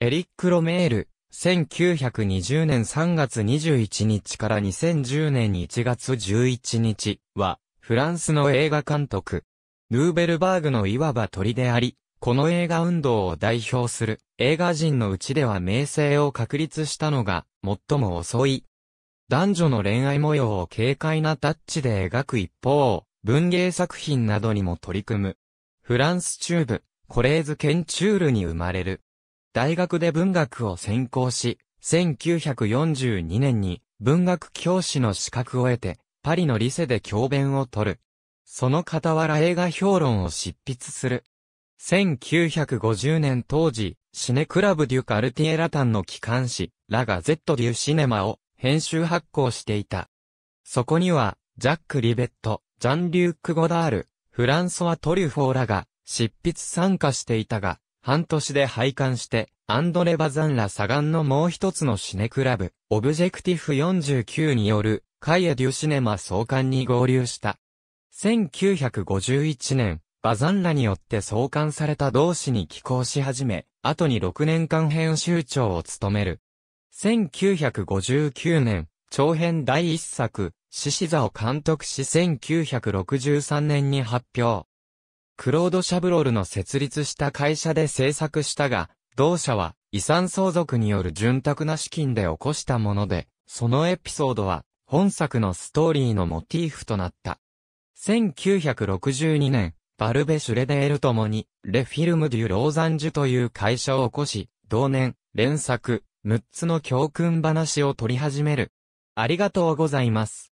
エリック・ロメール、1920年3月21日から2010年1月11日は、フランスの映画監督、ヌーベルバーグのいわば鳥であり、この映画運動を代表する映画人のうちでは名声を確立したのが最も遅い。男女の恋愛模様を軽快なタッチで描く一方、文芸作品などにも取り組む。フランス中部、コレーズ県チュールに生まれる。大学で文学を専攻し、1942年に文学教師の資格を得て、パリのリセで教鞭を取る。その傍ら映画評論を執筆する。1950年当時、シネクラブデュカルティエラタンの機関誌、ラガゼットデュシネマを編集発行していた。そこには、ジャック・リベット、ジャン・リュック・ゴダール、フランソワ・トリュフォーらが執筆参加していたが、半年で廃刊して、アンドレ・バザンサ左岸のもう一つのシネクラブ、オブジェクティフ49による、カイエ・デュ・シネマ創刊に合流した。1951年、バザンラによって創刊された同誌に寄稿し始め、後に6年間編集長を務める。1959年、長編第一作、獅子座を監督し1963年に発表。クロード・シャブロルの設立した会社で制作したが、同社は遺産相続による潤沢な資金で起こしたもので、そのエピソードは本作のストーリーのモチーフとなった。1962年、バルベ・シュレデールともに、レ・フィルム・デュ・ローザンジュという会社を起こし、同年、連作、6つの教訓話を取り始める。ありがとうございます。